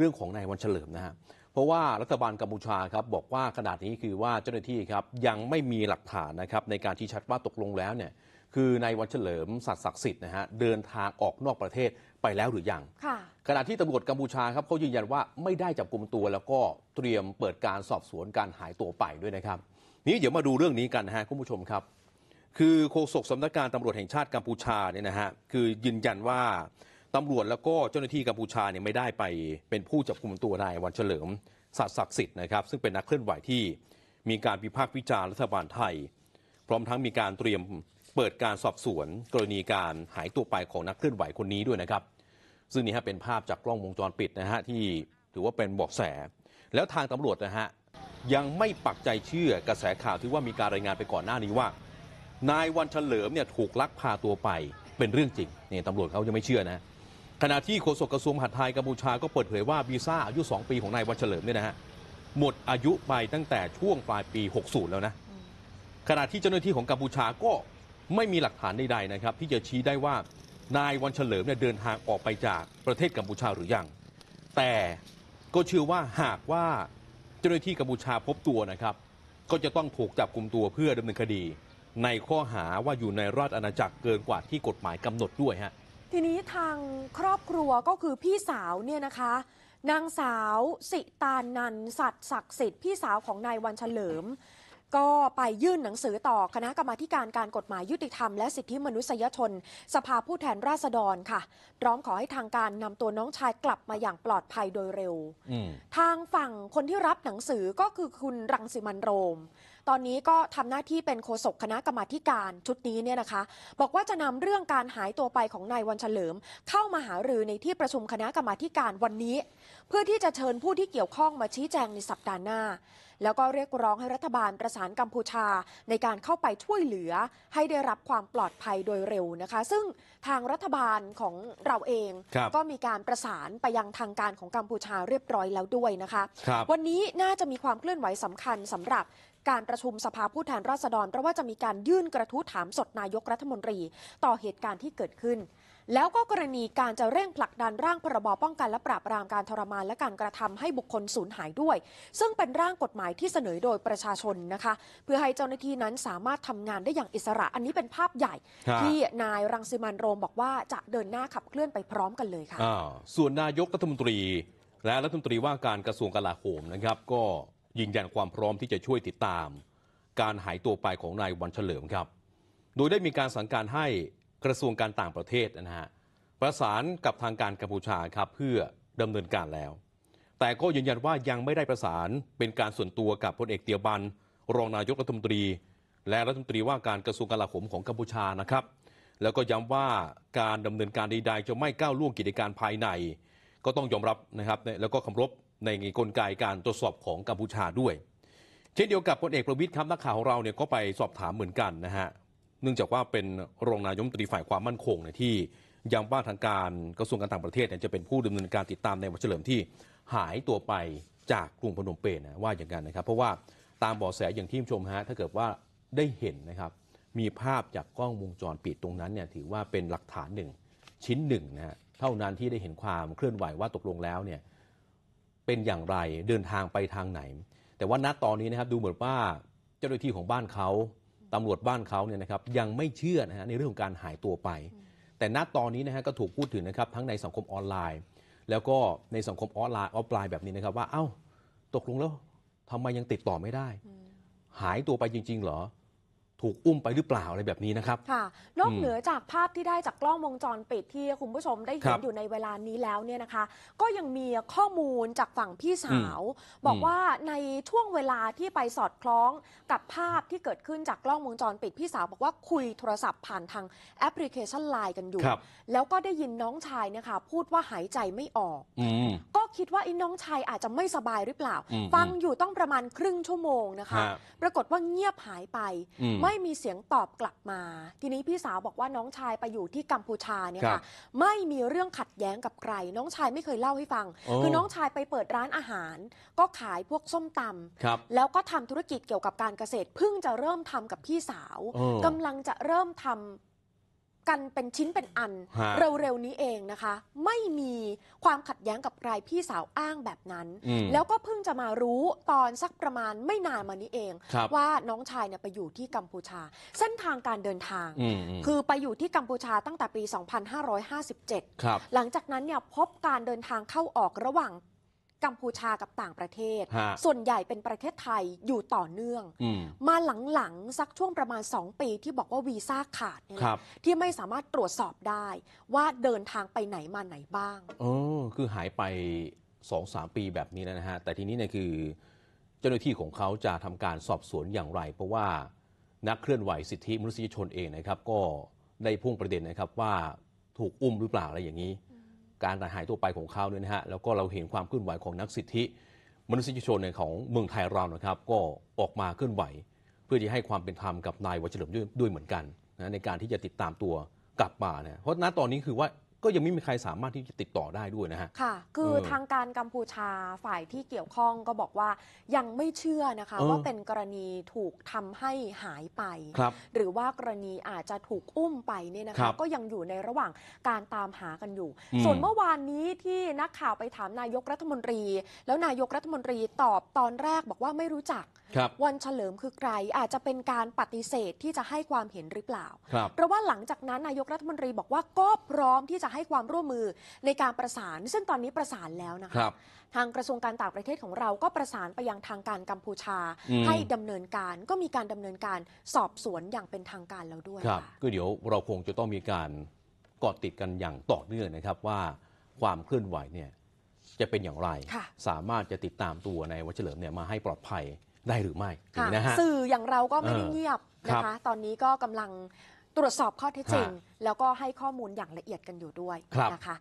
เรื่องของนายวันเฉลิมนะฮะ เพราะว่ารัฐบาลกัมพูชาครับบอกว่าขนาดนี้คือว่าเจ้าหน้าที่ครับยังไม่มีหลักฐานนะครับในการชี้ชัดว่าตกลงแล้วเนี่ยคือนายวันเฉลิมสัตว์ศักดิ์สิทธิ์นะฮะเดินทางออกนอกประเทศไปแล้วหรือยังขณะที่ตำรวจกัมพูชาครับเขายืนยันว่าไม่ได้จับกลุ่มตัว แล้วก็เตรียมเปิดการสอบสวนการหายตัวไปด้วยนะครับนี้เดี๋ยวมาดูเรื่องนี้กันนะฮะคุณผู้ชมครับ คือโฆษกสำนักงานตำรวจแห่งชาติกัมพูชาเนี่ยนะฮะคือยืนยันว่าตำรวจแล้วก็เจ้าหน้าที่กัมพูชาเนี่ยไม่ได้ไปเป็นผู้จับกลุ่มตัวนาย วันเฉลิมศักดิ์สิทธิ์นะครับซึ่งเป็นนักเคลื่อนไหวที่มีการพิพากษ์วิจารณ์รัฐบาลไทย พร้อมทั้งมีการเตรียมเปิดการสอบสวน กรณีการหายตัวไปของนักเคลื่อนไหวคนนี้ด้วยนะครับ ซึ่งนี่ฮะเป็นภาพจากกล้องวงจรปิดนะฮะที่ถือว่าเป็นบอกแส แล้วทางตำรวจนะฮะยังไม่ปักใจเชื่อกระแสข่าวที่ว่ามีการรายงานไปก่อนหน้านี้ว่า นายวันเฉลิมเนี่ยถูกลักพาตัวไปเป็นเรื่องจริงเนี่ยตำรวจเขายังไม่เชื่อนะขณะที่โฆษกกระทรวงมหาดไทยกัมพูชาก็เปิดเผยว่าวีซ่าอายุ 2 ปีของนายวันเฉลิมเนี่ยนะฮะหมดอายุไปตั้งแต่ช่วงปลายปี60แล้วนะขณะที่เจ้าหน้าที่ของกัมพูชาก็ไม่มีหลักฐานใดๆนะครับ ที่จะชี้ได้ว่านายวันเฉลิมเนี่ยเดินทางออกไปจากประเทศกัมพูชาหรือยังแต่ก็เชื่อว่าหากว่าเจ้าหน้าที่กัมพูชาพบตัวนะครับ ก็จะต้องถูกจับกลุ่มตัวเพื่อดำเนินคดี ในข้อหาว่าอยู่ในราชอาณาจักรเกินกว่าที่กฎหมายกำหนดด้วยฮะทีนี้ทางครอบครัวก็คือพี่สาวเนี่ยนะคะ นางสาวสิตานันสัตศักดิ์สิทธิ์พี่สาวของนายวันเฉลิม ก็ไปยื่นหนังสือต่อคณะกรรมาการการกฎหมายยุติธรรมและสิทธิมนุษยชน สภาผู้แทนราษฎรค่ะ ร้องขอให้ทางการนำตัวน้องชายกลับมาอย่างปลอดภัยโดยเร็ว ทางฝั่งคนที่รับหนังสือก็คือคุณรังสิมันโรมตอนนี้ก็ทำหน้าที่เป็นโฆษกคณะกรรมาการชุดนี้เนี่ยนะคะ บอกว่าจะนำเรื่องการหายตัวไปของนายวันเฉลิม เข้ามาหารือในที่ประชุมคณะกรรมาการวันนี้ เพื่อที่จะเชิญผู้ที่เกี่ยวข้องมาชี้แจงในสัปดาห์หน้าแล้วก็เรียกร้องให้รัฐบาลประสานกัมพูชาในการเข้าไปช่วยเหลือ ให้ได้รับความปลอดภัยโดยเร็วนะคะ ซึ่งทางรัฐบาลของเราเองก็มีการประสานไปยังทางการของกัมพูชาเรียบร้อยแล้วด้วยนะคะควันนี้น่าจะมีความเคลื่อนไหวสำคัญสำหรับการประชุมสภาผู้แทนราษฎรเพราะว่าจะมีการยื่นกระทู้ถามสดนายกรัฐมนตรี ต่อเหตุการณ์ที่เกิดขึ้น แล้วก็กรณีการจะเร่งผลักดันร่างพรบป้องกันและปราบปรามการทรมาน และการกระทำให้บุคคลสูญหายด้วย ซึ่งเป็นร่างกฎหมายที่เสนอโดยประชาชนนะคะ เพื่อให้เจ้าหน้าที่นั้นสามารถทำงานได้อย่างอิสระอันนี้เป็นภาพใหญ่ ที่นายรังสิมันโรม บอกว่าจะเดินหน้าขับเคลื่อนไปพร้อมกันเลยค่ะส่วนนายกรัฐมนตรี และรัฐมนตรีว่าการกระทรวงกลาโหมนะครับ ก็ยืนยันความพร้อมที่จะช่วยติดตาม การหายตัวไปของนายวันเฉลิมครับ โดยได้มีการสั่งการให้กระทรวงการต่างประเทศนะฮะประสานกับทางการกัมพูชาครับเพื่อดำเนินการแล้ว แต่ก็ยืนยันว่ายังไม่ได้ประสานเป็นการส่วนตัวกับพลเอกเตียวบัน รองนายกรัฐมนตรี และรัฐมนตรีว่าการกระทรวงกลาโหมของกัมพูชานะครับ แล้วก็ย้ำว่าการดำเนินการใดๆจะไม่ก้าวล่วงกิจการภายใน ก็ต้องยอมรับนะครับแล้วก็คารพในกลไกการตรวจสอบของกัมพูชาด้วย เช่นเดียวกับพลเอกประวิทย์ครับนักข่าวของเราเนี่ยก็ไปสอบถามเหมือนกันนะฮะเนื่องจากว่าเป็นรองนายมนตรีฝ่ายความมั่นคงเนี่ยที่ยังว่าทางการกระทรวงการต่างประเทศเนี่ยจะเป็นผู้ดำเนินการติดตามในวัชเฉลิมที่หายตัวไปจากกรุงพนมเปญนะว่าอย่างนั้นนะครับเพราะว่าตามบอแสอย่างที่ชมฮะถ้าเกิดว่าได้เห็นนะครับมีภาพจากกล้องวงจรปิดตรงนั้นเนี่ยถือว่าเป็นหลักฐานหนึ่งชิ้นหนึ่งนะฮะเท่านั้นที่ได้เห็นความเคลื่อนไหวว่าตกลงแล้วเนี่ยเป็นอย่างไรเดินทางไปทางไหน แต่ว่าณตอนนี้นะครับดูเหมือนว่า เจ้าหน้าที่ของบ้านเขาตำรวจบ้านเขาเนี่ยนะครับยังไม่เชื่อนะฮะในเรื่องของการหายตัวไป แต่ณตอนนี้นะฮะก็ถูกพูดถึงนะครับทั้งในสังคมออนไลน์ แล้วก็ในสังคมออนไลน์ออฟไลน์แบบนี้นะครับ ว่าเอา้าตกลงแล้วทำไมยังติดต่อไม่ได้ หายตัวไปจริง ๆ เหรอถูกอุ้มไปหรือเปล่าอะไรแบบนี้นะครับ ค่ะ นอกเหนือจากภาพที่ได้จากกล้องวงจรปิดที่คุณผู้ชมได้เห็นอยู่ในเวลานี้แล้วเนี่ยนะคะ ก็ยังมีข้อมูลจากฝั่งพี่สาว บอกว่าในช่วงเวลาที่ไปสอดคล้องกับภาพที่เกิดขึ้นจากกล้องวงจรปิดพี่สาวบอกว่าคุยโทรศัพท์ผ่านทางแอปพลิเคชันไลน์กันอยู่ แล้วก็ได้ยินน้องชายเนี่ยคะพูดว่าหายใจไม่ออก ก็คิดว่าไอ้น้องชายอาจจะไม่สบายหรือเปล่า ฟังอยู่ต้องประมาณครึ่งชั่วโมงนะคะ ปรากฏว่าเงียบหายไปไไม่มีเสียงตอบกลับมา ทีนี้พี่สาวบอกว่าน้องชายไปอยู่ที่กัมพูชาเนี่ยค่ะ ไม่มีเรื่องขัดแย้งกับใคร น้องชายไม่เคยเล่าให้ฟัง คือน้องชายไปเปิดร้านอาหาร ก็ขายพวกส้มตำแล้วก็ทำธุรกิจเกี่ยวกับการเกษตร เพิ่งจะเริ่มทำกับพี่สาว กำลังจะเริ่มทำกันเป็นชิ้นเป็นอันเร็วๆนี้เองนะคะ ไม่มีความขัดแย้งกับรายพี่สาวอ้างแบบนั้น แล้วก็เพิ่งจะมารู้ตอนสักประมาณไม่นานมานี้เองว่าน้องชายเนี่ยไปอยู่ที่กัมพูชา เส้นทางการเดินทาง คือไปอยู่ที่กัมพูชาตั้งแต่ปี 2557รบหลังจากนั้นเนี่ยพบการเดินทางเข้าออกระหว่างกัมพูชากับต่างประเทศส่วนใหญ่เป็นประเทศไทยอยู่ต่อเนื่องอมมาหลังๆสักช่วงประมาณ 2 ปีที่บอกว่าวีซ่าขาด ที่ไม่สามารถตรวจสอบได้ ว่าเดินทางไปไหนมาไหนบ้างเออคือหายไปสองสามปีแบบนี้แล้วนะฮะ แต่ทีนี้เนี่ยคือ เจ้าหน้าที่ของเขาจะทำการสอบสวนอย่างไร เพราะว่านักเคลื่อนไหวสิทธิมนุษยชนเองนะครับ ก็ได้พุ่งประเด็นนะครับว่าถูกอุ้มหรือเปล่าอะไรอย่างนี้การตาหายตัวไปของเขาเนี่ยนะฮะ แล้วก็เราเห็นความเคลื่อนไหวของนักสิทธิ มนุษยชนในของเมืองไทยเรานะครับ ก็ออกมาเคลื่อนไหว เพื่อที่ให้ความเป็นธรรมกับนายวัชรเฉลิมด้วยด้วยเหมือนกันนะในการที่จะติดตามตัวกลับมาเนะเพราะณตอนนี้คือว่าก็ยังไม่มีใครสามารถที่จะติดต่อได้ด้วยนะฮะ ค่ะ คือออทางการกัมพูชาฝ่ายที่เกี่ยวข้องก็บอกว่ายังไม่เชื่อนะคะออว่าเป็นกรณีถูกทำให้หายไปครับหรือว่ากรณีอาจจะถูกอุ้มไปเนี่ยนะคะคะก็ยังอยู่ในระหว่างการตามหากันอยู่ ส่วนเมื่อวานนี้ที่นักข่าวไปถามนายกรัฐมนตรีแล้วนายกรัฐมนตรีตอบตอนแรกบอกว่าไม่รู้จักครับวันเฉลิมคือใครอาจจะเป็นการปฏิเสธที่จะให้ความเห็นหรือเปล่าครับเพราะว่าหลังจากนั้น นายกรัฐมนตรีบอกว่าก็พร้อมที่จะให้ความร่วมมือในการประสาน ซึ่งตอนนี้ประสานแล้วนะคะทางกระทรวงการต่างประเทศของเรา ก็ประสานไปยังทางการกัมพูชา ให้ดำเนินการก็มีการดำเนินการสอบสวนอย่างเป็นทางการแล้วด้วยครับ ก็เดี๋ยวเราคงจะต้องมีการกาะติดกันอย่างต่อเนื่องนะครับว่า ความเคลื่อนไหวเนี่ยจะเป็นอย่างไร สามารถจะติดตามตัวในวัชเฉลิมเนี่ยมาให้ปลอดภัยได้หรือไม่นะฮะสื่ออย่างเราก็ไม่ได้เงียบนะคะตอนนี้ก็กำลังตรวจสอบข้อเท็จจริง แล้วก็ให้ข้อมูลอย่างละเอียดกันอยู่ด้วยนะคะ